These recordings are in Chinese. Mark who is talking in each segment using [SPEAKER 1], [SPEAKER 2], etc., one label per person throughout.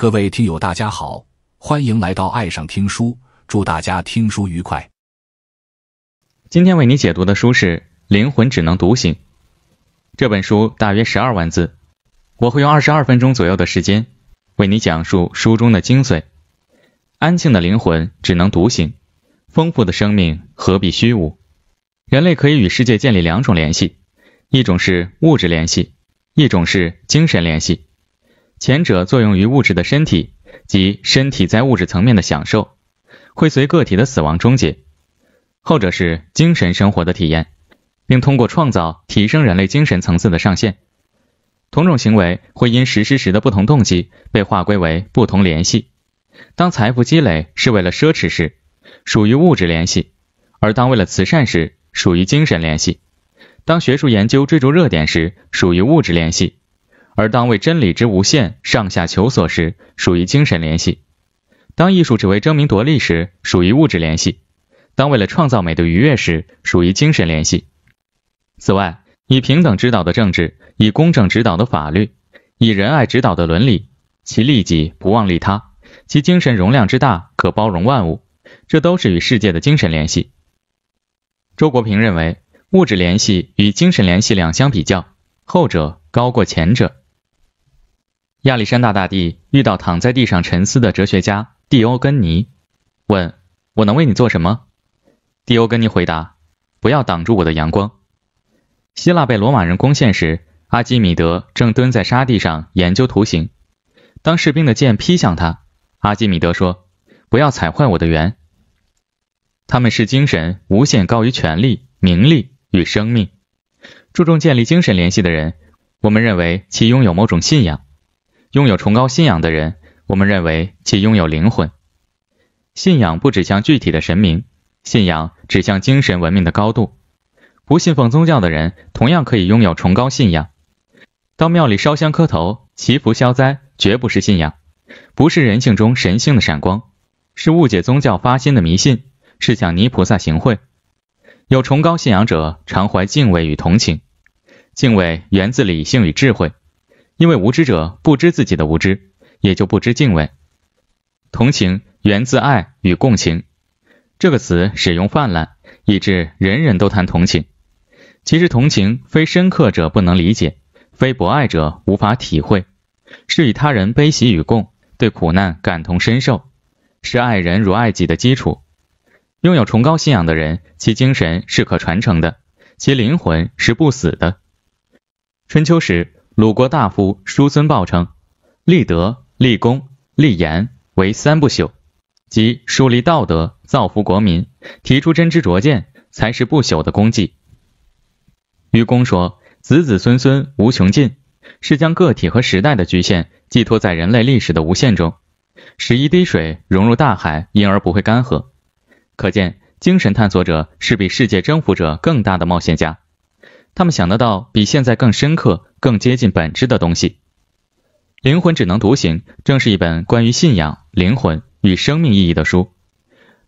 [SPEAKER 1] 各位听友，大家好，欢迎来到爱上听书，祝大家听书愉快。今天为你解读的书是《灵魂只能独行》这本书，大约十二万字，我会用二十二分钟左右的时间为你讲述书中的精髓。安静的灵魂只能独行，丰富的生命何必虚无？人类可以与世界建立两种联系，一种是物质联系，一种是精神联系。前者作用于物质的身体及身体在物质层面的享受，会随个体的死亡终结；后者是精神生活的体验，并通过创造提升人类精神层次的上限。同种行为会因实施时的不同动机被划归为不同联系。当财富积累是为了奢侈时，属于物质联系；而当为了慈善时，属于精神联系。当学术研究追逐热点时，属于物质联系。而当为真理之无限上下求索时，属于精神联系；当艺术只为争名夺利时，属于物质联系；当为了创造美的愉悦时，属于精神联系。此外，以平等指导的政治，以公正指导的法律，以仁爱指导的伦理，其利己不忘利他，其精神容量之大，可包容万物，这都是与世界的精神联系。周国平认为，物质联系与精神联系两相比较，后者高过前者。亚历山大大帝遇到躺在地上沉思的哲学家蒂欧根尼，问：“我能为你做什么？”蒂欧根尼回答：“不要挡住我的阳光。”希腊被罗马人攻陷时，阿基米德正蹲在沙地上研究图形。当士兵的剑劈向他，阿基米德说：“不要踩坏我的圆。”他们是精神无限高于权力、名利与生命。注重建立精神联系的人，我们认为其拥有某种信仰。拥有崇高信仰的人，我们认为其拥有灵魂。信仰不指向具体的神明，信仰指向精神文明的高度。不信奉宗教的人同样可以拥有崇高信仰。到庙里烧香磕头、祈福消灾，绝不是信仰，不是人性中神性的闪光，是误解宗教发心的迷信，是向泥菩萨行贿。有崇高信仰者常怀敬畏与同情，敬畏源自理性与智慧。因为无知者不知自己的无知，也就不知敬畏。同情源自爱与共情，这个词使用泛滥，以致人人都谈同情。其实，同情非深刻者不能理解，非博爱者无法体会。是以他人悲喜与共，对苦难感同身受，是爱人如爱己的基础。拥有崇高信仰的人，其精神是可传承的，其灵魂是不死的。春秋时。鲁国大夫叔孙豹称：“立德、立功、立言为三不朽，即树立道德、造福国民、提出真知灼见，才是不朽的功绩。”愚公说：“子子孙孙无穷尽，是将个体和时代的局限寄托在人类历史的无限中，使一滴水融入大海，因而不会干涸。”可见，精神探索者是比世界征服者更大的冒险家。他们想得到比现在更深刻、更接近本质的东西。灵魂只能独行，正是一本关于信仰、灵魂与生命意义的书。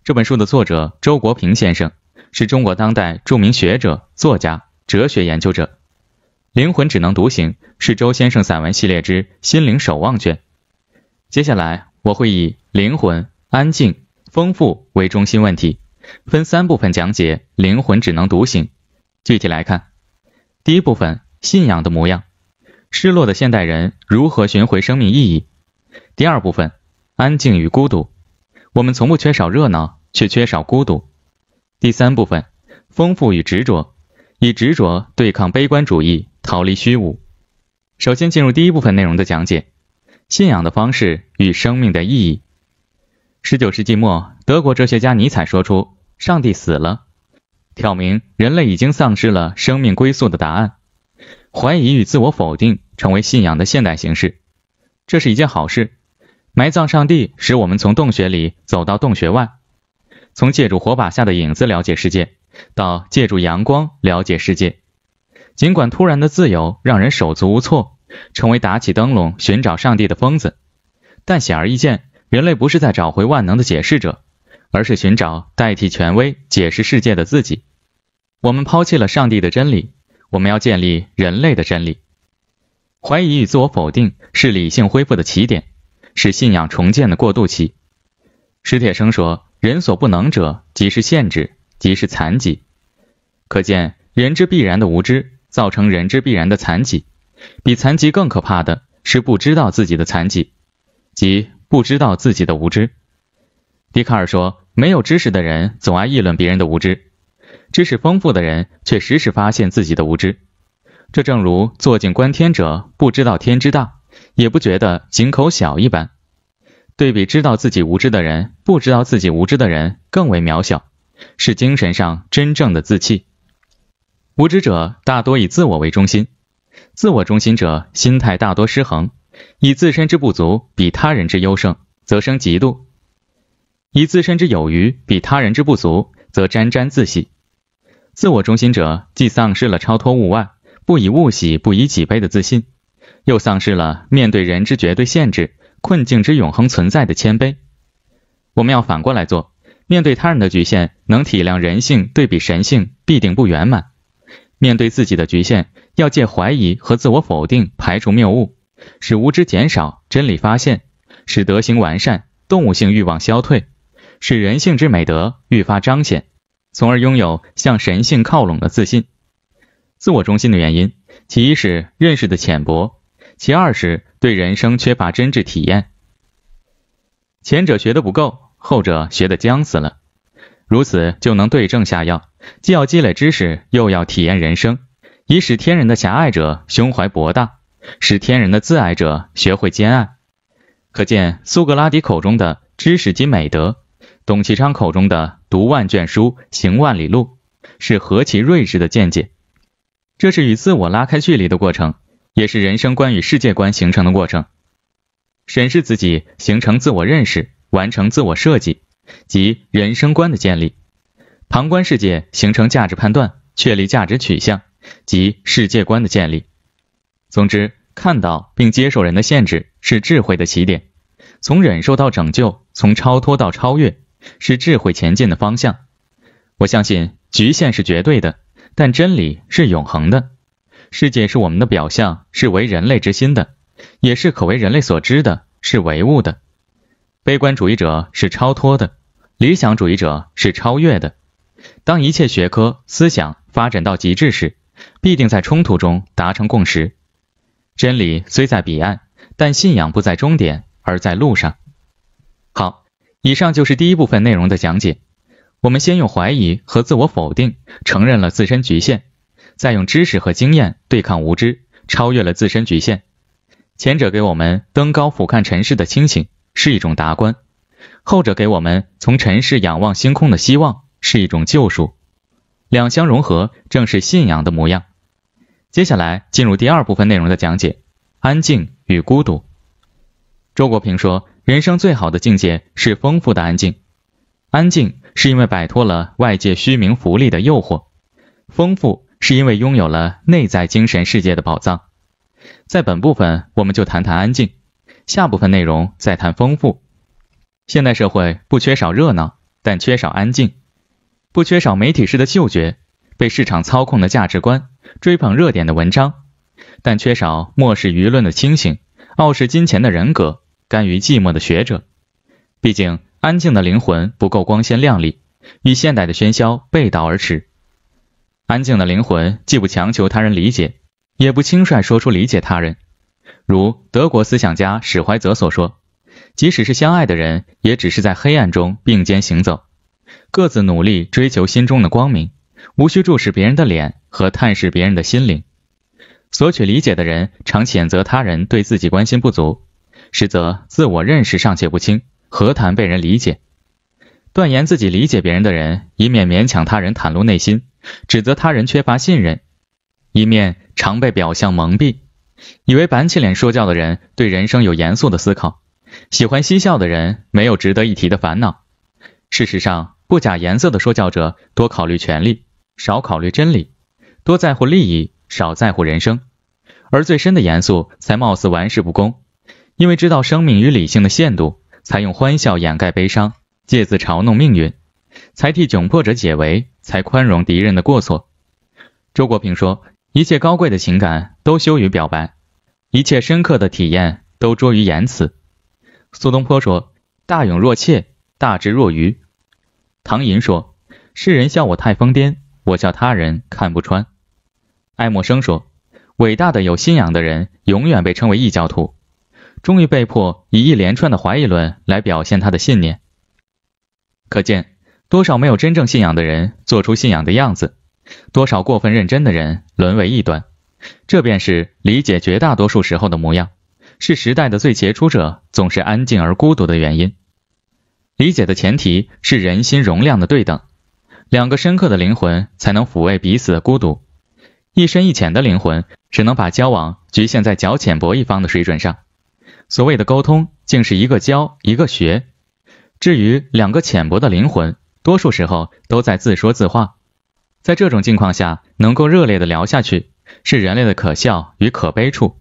[SPEAKER 1] 这本书的作者周国平先生是中国当代著名学者、作家、哲学研究者。《灵魂只能独行》是周先生散文系列之《心灵守望卷》。接下来，我会以灵魂、安静、丰富为中心问题，分三部分讲解《灵魂只能独行》。具体来看。第一部分：信仰的模样，失落的现代人如何寻回生命意义？第二部分：安静与孤独，我们从不缺少热闹，却缺少孤独。第三部分：丰富与执着，以执着对抗悲观主义，逃离虚无。首先进入第一部分内容的讲解：信仰的方式与生命的意义。十九世纪末，德国哲学家尼采说出：“上帝死了。”挑明人类已经丧失了生命归宿的答案，怀疑与自我否定成为信仰的现代形式，这是一件好事。埋葬上帝，使我们从洞穴里走到洞穴外，从借助火把下的影子了解世界，到借助阳光了解世界。尽管突然的自由让人手足无措，成为打起灯笼寻找上帝的疯子，但显而易见，人类不是在找回万能的解释者。而是寻找代替权威解释世界的自己。我们抛弃了上帝的真理，我们要建立人类的真理。怀疑与自我否定是理性恢复的起点，是信仰重建的过渡期。史铁生说：“人所不能者，即是限制，即是残疾。”可见，人之必然的无知，造成人之必然的残疾。比残疾更可怕的是不知道自己的残疾，即不知道自己的无知。笛卡尔说。没有知识的人总爱议论别人的无知，知识丰富的人却时时发现自己的无知。这正如坐井观天者不知道天之大，也不觉得井口小一般。对比知道自己无知的人，不知道自己无知的人更为渺小，是精神上真正的自弃。无知者大多以自我为中心，自我中心者心态大多失衡，以自身之不足比他人之优胜，则生嫉妒。以自身之有余比他人之不足，则沾沾自喜；自我中心者，既丧失了超脱物外、不以物喜、不以己悲的自信，又丧失了面对人之绝对限制、困境之永恒存在的谦卑。我们要反过来做：面对他人的局限，能体谅人性，对比神性，必定不圆满；面对自己的局限，要借怀疑和自我否定，排除谬误，使无知减少，真理发现，使德行完善，动物性欲望消退。使人性之美德愈发彰显，从而拥有向神性靠拢的自信。自我中心的原因，其一是认识的浅薄，其二是对人生缺乏真挚体验。前者学的不够，后者学的僵死了。如此就能对症下药，既要积累知识，又要体验人生，以使天人的狭隘者胸怀博大，使天人的自爱者学会兼爱。可见苏格拉底口中的知识及美德。董其昌口中的“读万卷书，行万里路”是何其睿智的见解！这是与自我拉开距离的过程，也是人生观与世界观形成的过程。审视自己，形成自我认识，完成自我设计及人生观的建立；旁观世界，形成价值判断，确立价值取向及世界观的建立。总之，看到并接受人的限制是智慧的起点，从忍受到拯救，从超脱到超越。是智慧前进的方向。我相信局限是绝对的，但真理是永恒的。世界是我们的表象，是为人类之心的，也是可为人类所知的，是唯物的。悲观主义者是超脱的，理想主义者是超越的。当一切学科思想发展到极致时，必定在冲突中达成共识。真理虽在彼岸，但信仰不在终点，而在路上。好。以上就是第一部分内容的讲解。我们先用怀疑和自我否定承认了自身局限，再用知识和经验对抗无知，超越了自身局限。前者给我们登高俯瞰尘世的清醒，是一种达观；后者给我们从尘世仰望星空的希望，是一种救赎。两相融合，正是信仰的模样。接下来进入第二部分内容的讲解：安静与孤独。周国平说。人生最好的境界是丰富的安静，安静是因为摆脱了外界虚名浮利的诱惑，丰富是因为拥有了内在精神世界的宝藏。在本部分，我们就谈谈安静，下部分内容再谈丰富。现代社会不缺少热闹，但缺少安静；不缺少媒体式的嗅觉，被市场操控的价值观，追捧热点的文章，但缺少漠视舆论的清醒，傲视金钱的人格。甘于寂寞的学者，毕竟安静的灵魂不够光鲜亮丽，与现代的喧嚣背道而驰。安静的灵魂既不强求他人理解，也不轻率说出理解他人。如德国思想家史怀泽所说：“即使是相爱的人，也只是在黑暗中并肩行走，各自努力追求心中的光明，无需注视别人的脸和探视别人的心灵。”索取理解的人，常谴责他人对自己关心不足。实则自我认识尚且不清，何谈被人理解？断言自己理解别人的人，以免勉强他人袒露内心，指责他人缺乏信任；一面常被表象蒙蔽，以为板起脸说教的人对人生有严肃的思考，喜欢嬉笑的人没有值得一提的烦恼。事实上，不假颜色的说教者，多考虑权利，少考虑真理；多在乎利益，少在乎人生。而最深的严肃，才貌似玩世不恭。因为知道生命与理性的限度，才用欢笑掩盖悲伤，借此嘲弄命运，才替窘迫者解围，才宽容敌人的过错。周国平说：“一切高贵的情感都羞于表白，一切深刻的体验都拙于言辞。”苏东坡说：“大勇若怯，大智若愚。”唐寅说：“世人笑我太疯癫，我笑他人看不穿。”爱默生说：“伟大的有信仰的人，永远被称为异教徒。”终于被迫以一连串的怀疑论来表现他的信念。可见，多少没有真正信仰的人做出信仰的样子，多少过分认真的人沦为异端。这便是理解绝大多数时候的模样，是时代的最杰出者总是安静而孤独的原因。理解的前提是人心容量的对等，两个深刻的灵魂才能抚慰彼此的孤独，一深一浅的灵魂只能把交往局限在较浅薄一方的水准上。所谓的沟通，竟是一个教一个学。至于两个浅薄的灵魂，多数时候都在自说自话。在这种境况下，能够热烈的聊下去，是人类的可笑与可悲处。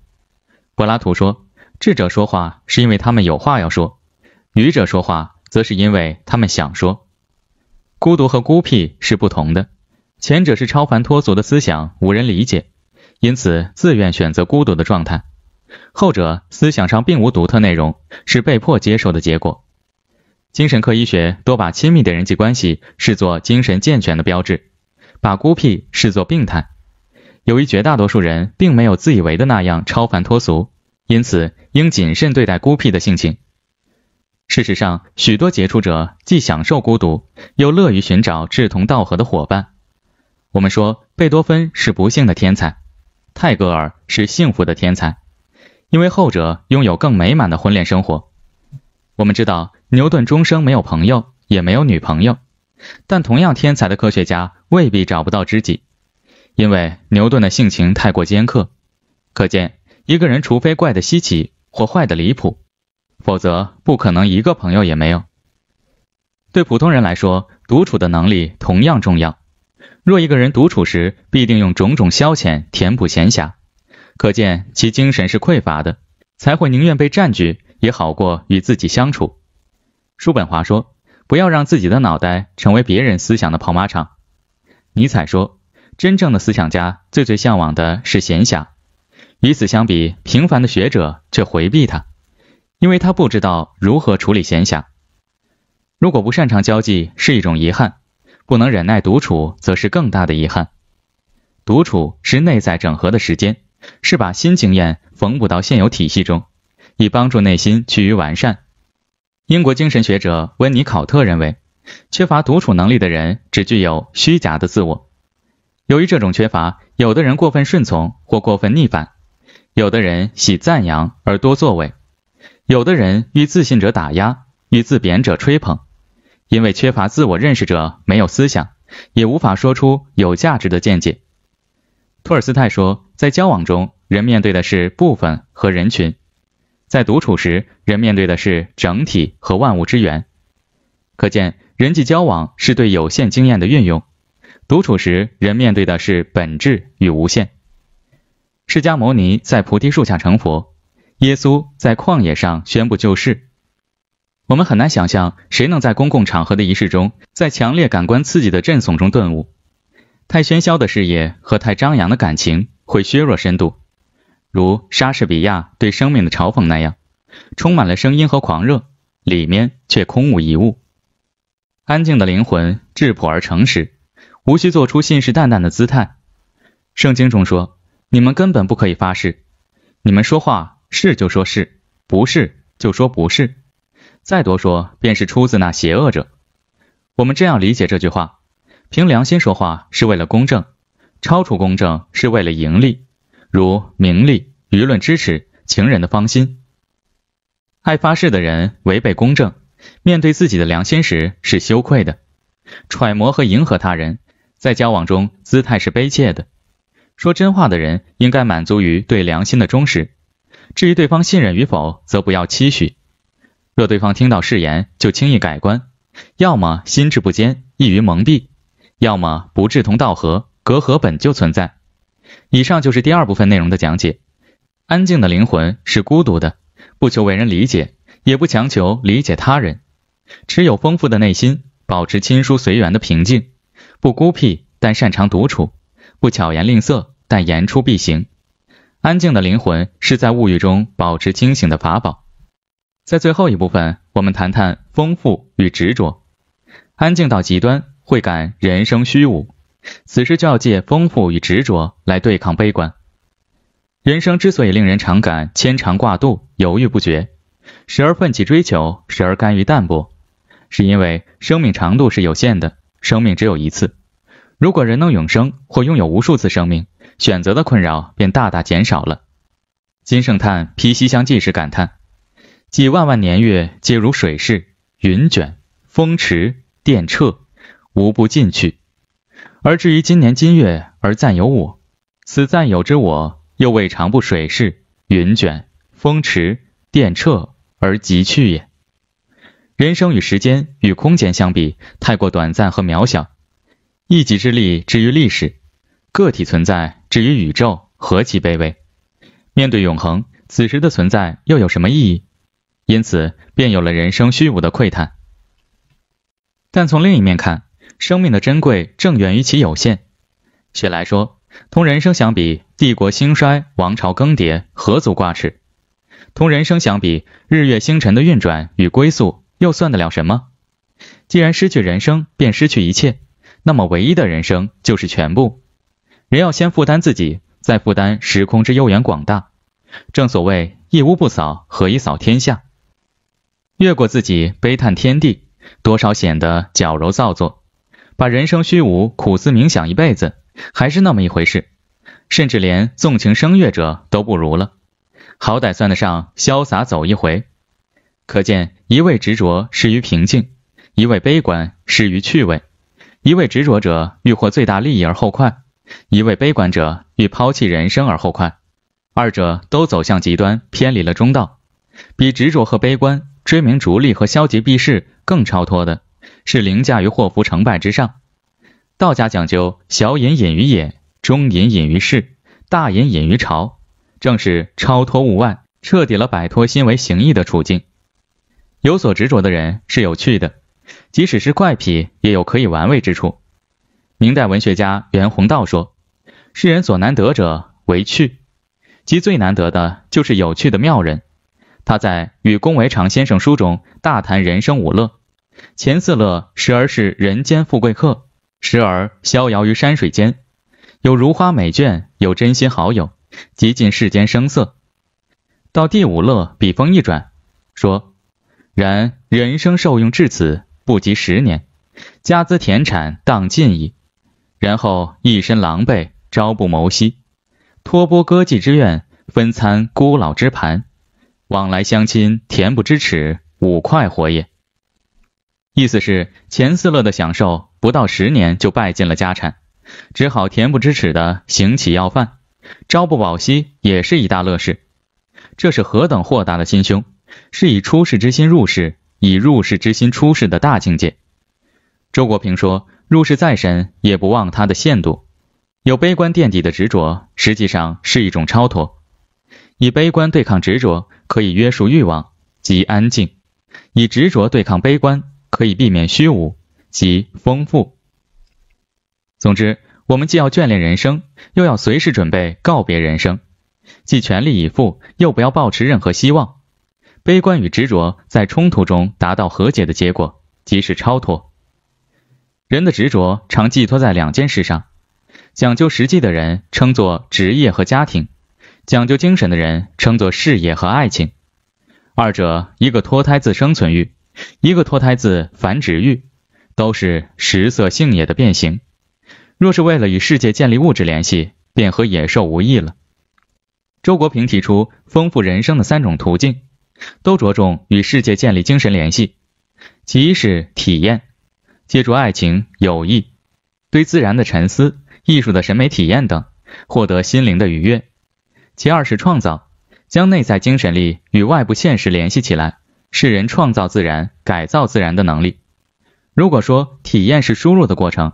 [SPEAKER 1] 柏拉图说，智者说话是因为他们有话要说，愚者说话则是因为他们想说。孤独和孤僻是不同的，前者是超凡脱俗的思想无人理解，因此自愿选择孤独的状态。后者思想上并无独特内容，是被迫接受的结果。精神科医学多把亲密的人际关系视作精神健全的标志，把孤僻视作病态。由于绝大多数人并没有自以为的那样超凡脱俗，因此应谨慎对待孤僻的性情。事实上，许多杰出者既享受孤独，又乐于寻找志同道合的伙伴。我们说贝多芬是不幸的天才，泰戈尔是幸福的天才。因为后者拥有更美满的婚恋生活。我们知道牛顿终生没有朋友，也没有女朋友，但同样天才的科学家未必找不到知己，因为牛顿的性情太过尖刻。可见，一个人除非怪的稀奇或坏的离谱，否则不可能一个朋友也没有。对普通人来说，独处的能力同样重要。若一个人独处时，必定用种种消遣填补闲暇。可见其精神是匮乏的，才会宁愿被占据也好过与自己相处。叔本华说：“不要让自己的脑袋成为别人思想的跑马场。”尼采说：“真正的思想家最最向往的是闲暇，与此相比，平凡的学者却回避他，因为他不知道如何处理闲暇。如果不擅长交际是一种遗憾，不能忍耐独处则是更大的遗憾。独处是内在整合的时间。”是把新经验缝补到现有体系中，以帮助内心趋于完善。英国精神学者温尼考特认为，缺乏独处能力的人只具有虚假的自我。由于这种缺乏，有的人过分顺从或过分逆反，有的人喜赞扬而多作为，有的人遇自信者打压，遇自贬者吹捧。因为缺乏自我认识者，没有思想，也无法说出有价值的见解。托尔斯泰说，在交往中，人面对的是部分和人群；在独处时，人面对的是整体和万物之源。可见，人际交往是对有限经验的运用；独处时，人面对的是本质与无限。释迦牟尼在菩提树下成佛，耶稣在旷野上宣布救世。我们很难想象，谁能在公共场合的仪式中，在强烈感官刺激的震悚中顿悟。太喧嚣的事业和太张扬的感情会削弱深度，如莎士比亚对生命的嘲讽那样，充满了声音和狂热，里面却空无一物。安静的灵魂质朴而诚实，无需做出信誓旦旦的姿态。圣经中说：“你们根本不可以发誓，你们说话是就说是不是就说不是，再多说便是出自那邪恶者。”我们这样理解这句话。凭良心说话是为了公正，超出公正是为了盈利，如名利、舆论支持、情人的芳心。爱发誓的人违背公正，面对自己的良心时是羞愧的。揣摩和迎合他人，在交往中姿态是卑怯的。说真话的人应该满足于对良心的忠实，至于对方信任与否，则不要期许。若对方听到誓言就轻易改观，要么心智不坚，易于蒙蔽。要么不志同道合，隔阂本就存在。以上就是第二部分内容的讲解。安静的灵魂是孤独的，不求为人理解，也不强求理解他人。持有丰富的内心，保持亲疏随缘的平静，不孤僻但擅长独处，不巧言令色但言出必行。安静的灵魂是在物欲中保持清醒的法宝。在最后一部分，我们谈谈丰富与执着。安静到极端。会感人生虚无，此时就要借丰富与执着来对抗悲观。人生之所以令人常感牵肠挂肚、犹豫不决，时而奋起追求，时而甘于淡泊，是因为生命长度是有限的，生命只有一次。如果人能永生或拥有无数次生命，选择的困扰便大大减少了。金圣叹批《西厢记》时感叹：“几万万年月，皆如水逝、云卷、风驰、电掣。”无不进去，而至于今年今月而暂有我，此暂有之我又未尝不水逝、云卷、风驰、电掣而即去也。人生与时间与空间相比，太过短暂和渺小，一己之力至于历史，个体存在至于宇宙，何其卑微！面对永恒，此时的存在又有什么意义？因此，便有了人生虚无的喟叹。但从另一面看，生命的珍贵正源于其有限。雪莱说：“同人生相比，帝国兴衰、王朝更迭何足挂齿？同人生相比，日月星辰的运转与归宿又算得了什么？既然失去人生，便失去一切。那么，唯一的人生就是全部。人要先负担自己，再负担时空之悠远广大。正所谓一屋不扫，何以扫天下？越过自己悲叹天地，多少显得矫揉造作。”把人生虚无苦思冥想一辈子，还是那么一回事，甚至连纵情声乐者都不如了。好歹算得上潇洒走一回。可见，一味执着失于平静，一味悲观失于趣味。一味执着者欲获最大利益而后快，一味悲观者欲抛弃人生而后快。二者都走向极端，偏离了中道。比执着和悲观、追名逐利和消极避世更超脱的。是凌驾于祸福成败之上。道家讲究小隐隐于野，中隐隐于市，大隐隐于朝，正是超脱物外，彻底了摆脱心为形意的处境。有所执着的人是有趣的，即使是怪癖，也有可以玩味之处。明代文学家袁宏道说：“世人所难得者为趣，即最难得的就是有趣的妙人。”他在《与龚维常先生书》中大谈人生五乐。前四乐，时而是人间富贵客，时而逍遥于山水间，有如花美眷，有真心好友，极尽世间声色。到第五乐，笔锋一转，说：然人生受用至此，不及十年，家资田产当尽矣。然后一身狼狈，朝不谋夕，托钵歌妓之愿，分餐孤老之盘，往来乡亲，恬不知耻，吾快活也。意思是钱四乐的享受不到十年就败尽了家产，只好恬不知耻的行乞要饭，朝不保夕也是一大乐事。这是何等豁达的心胸，是以出世之心入世，以入世之心出世的大境界。周国平说：“入世再深，也不忘他的限度。有悲观垫底的执着，实际上是一种超脱。以悲观对抗执着，可以约束欲望，即安静；以执着对抗悲观。”可以避免虚无及丰富。总之，我们既要眷恋人生，又要随时准备告别人生；既全力以赴，又不要抱持任何希望。悲观与执着在冲突中达到和解的结果，即是超脱。人的执着常寄托在两件事上：讲究实际的人称作职业和家庭，讲究精神的人称作事业和爱情。二者，一个脱胎自生存欲。一个脱胎自繁殖欲，都是食色性也的变形。若是为了与世界建立物质联系，便和野兽无异了。周国平提出丰富人生的三种途径，都着重与世界建立精神联系。其一是体验，借助爱情、友谊、对自然的沉思、艺术的审美体验等，获得心灵的愉悦。其二是创造，将内在精神力与外部现实联系起来。是人创造自然、改造自然的能力。如果说体验是输入的过程，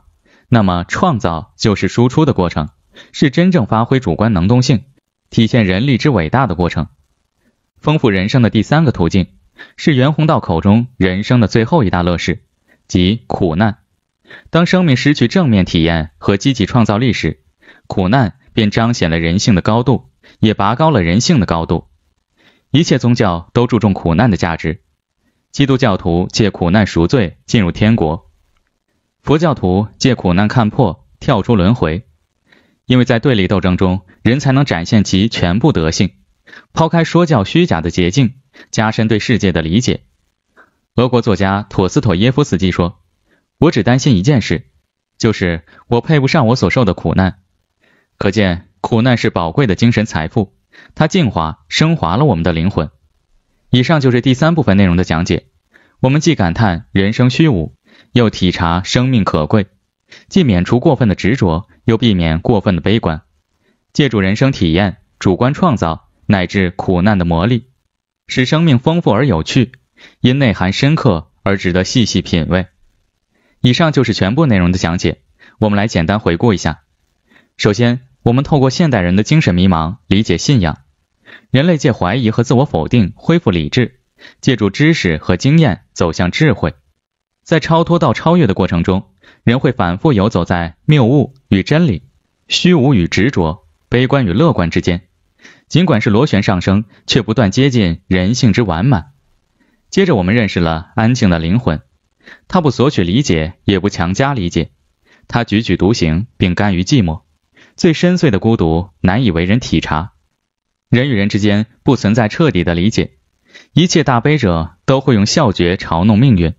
[SPEAKER 1] 那么创造就是输出的过程，是真正发挥主观能动性、体现人力之伟大的过程，丰富人生的第三个途径。是袁宏道口中人生的最后一大乐事，即苦难。当生命失去正面体验和积极创造力时，苦难便彰显了人性的高度，也拔高了人性的高度。一切宗教都注重苦难的价值。基督教徒借苦难赎罪，进入天国；佛教徒借苦难看破，跳出轮回。因为在对立斗争中，人才能展现其全部德性，抛开说教虚假的捷径，加深对世界的理解。俄国作家陀思妥耶夫斯基说：“我只担心一件事，就是我配不上我所受的苦难。”可见，苦难是宝贵的精神财富。它净化、升华了我们的灵魂。以上就是第三部分内容的讲解。我们既感叹人生虚无，又体察生命可贵；既免除过分的执着，又避免过分的悲观。借助人生体验、主观创造乃至苦难的磨砺，使生命丰富而有趣，因内涵深刻而值得细细品味。以上就是全部内容的讲解。我们来简单回顾一下。首先。我们透过现代人的精神迷茫理解信仰，人类借怀疑和自我否定恢复理智，借助知识和经验走向智慧。在超脱到超越的过程中，人会反复游走在谬误与真理、虚无与执着、悲观与乐观之间。尽管是螺旋上升，却不断接近人性之完满。接着，我们认识了安静的灵魂，他不索取理解，也不强加理解，他踽踽独行，并甘于寂寞。最深邃的孤独难以为人体察，人与人之间不存在彻底的理解，一切大悲者都会用笑觉嘲弄命运，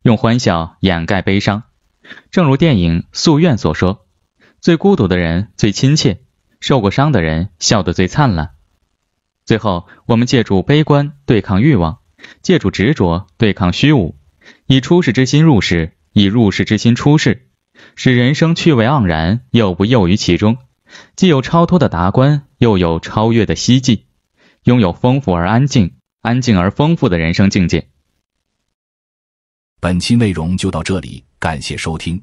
[SPEAKER 1] 用欢笑掩盖悲伤。正如电影《夙愿》所说，最孤独的人最亲切，受过伤的人笑得最灿烂。最后，我们借助悲观对抗欲望，借助执着对抗虚无，以出世之心入世，以入世之心出世。使人生趣味盎然，又不囿于其中，既有超脱的达观，又有超越的希冀，拥有丰富而安静、安静而丰富的人生境界。本期内容就到这里，感谢收听，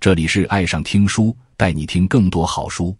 [SPEAKER 1] 这里是爱上听书，带你听更多好书。